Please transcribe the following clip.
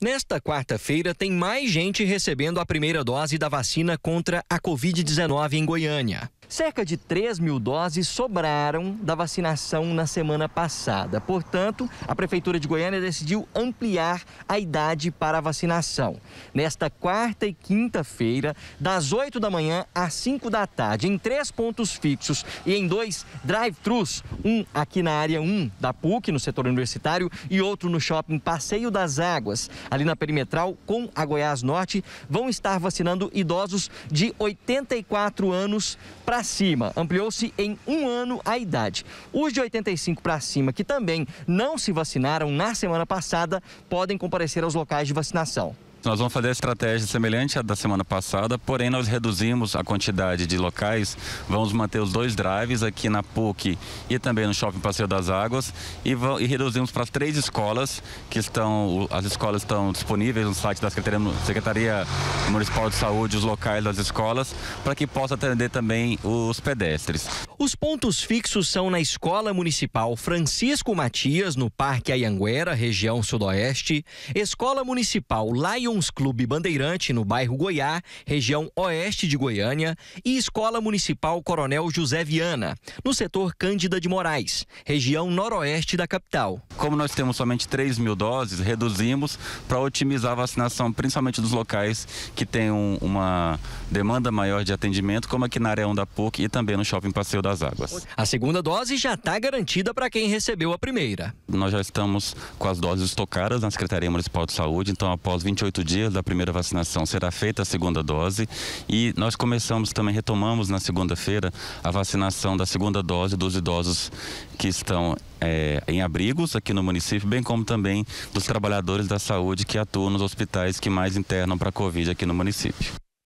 Nesta quarta-feira, tem mais gente recebendo a primeira dose da vacina contra a Covid-19 em Goiânia. Cerca de 3 mil doses sobraram da vacinação na semana passada. Portanto, a Prefeitura de Goiânia decidiu ampliar a idade para a vacinação. Nesta quarta e quinta-feira, das 8 da manhã às 5 da tarde, em três pontos fixos e em dois drive-thrus, um aqui na área 1 da PUC, no setor universitário, e outro no shopping Passeio das Águas, ali na perimetral com a Goiás Norte, vão estar vacinando idosos de 84 anos para para cima. Ampliou-se em um ano a idade. Os de 85 para cima, que também não se vacinaram na semana passada, podem comparecer aos locais de vacinação. Nós vamos fazer a estratégia semelhante à da semana passada, porém nós reduzimos a quantidade de locais. Vamos manter os dois drives aqui na PUC e também no Shopping Passeio das Águas e, e reduzimos para três escolas que estão, as escolas estão disponíveis no site da Secretaria, Secretaria Municipal de Saúde, os locais das escolas, para que possa atender também os pedestres. Os pontos fixos são na Escola Municipal Francisco Matias, no Parque Ayanguera, região sudoeste, Escola Municipal Laio Lions Clube Bandeirante, no bairro Goiá, região oeste de Goiânia, e Escola Municipal Coronel José Viana, no setor Cândida de Moraes, região noroeste da capital. Como nós temos somente 3 mil doses, reduzimos para otimizar a vacinação, principalmente dos locais que têm uma demanda maior de atendimento, como aqui na Areão da PUC e também no Shopping Passeio das Águas. A segunda dose já está garantida para quem recebeu a primeira. Nós já estamos com as doses estocadas na Secretaria Municipal de Saúde, então após 28 28 dias da primeira vacinação será feita a segunda dose e nós começamos também, retomamos na segunda-feira a vacinação da segunda dose dos idosos que estão é, em abrigos aqui no município, bem como também dos trabalhadores da saúde que atuam nos hospitais que mais internam para a Covid aqui no município.